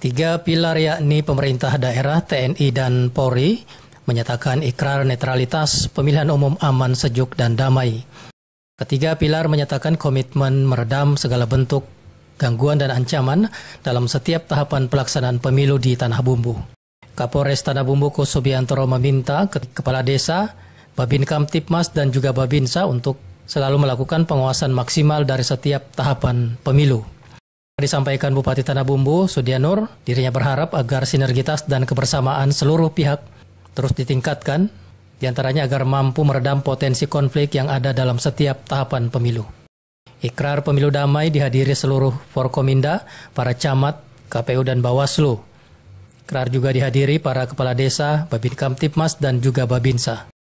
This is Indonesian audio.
Tiga pilar yakni pemerintah daerah, TNI, dan Polri menyatakan ikrar netralitas pemilihan umum aman, sejuk, dan damai. Ketiga pilar menyatakan komitmen meredam segala bentuk gangguan dan ancaman dalam setiap tahapan pelaksanaan pemilu di Tanah Bumbu. Kapolres Tanah Bumbu Kusubiantoro meminta ke Kepala Desa, Babin Kamtipmas dan juga Babinsa untuk selalu melakukan penguasaan maksimal dari setiap tahapan pemilu. Disampaikan Bupati Tanah Bumbu, Sudianur, dirinya berharap agar sinergitas dan kebersamaan seluruh pihak terus ditingkatkan, diantaranya agar mampu meredam potensi konflik yang ada dalam setiap tahapan pemilu. Ikrar pemilu damai dihadiri seluruh Forkominda, para camat, KPU dan Bawaslu. Ikrar juga dihadiri para kepala desa, Babinkam Kamtipmas dan juga Babinsa.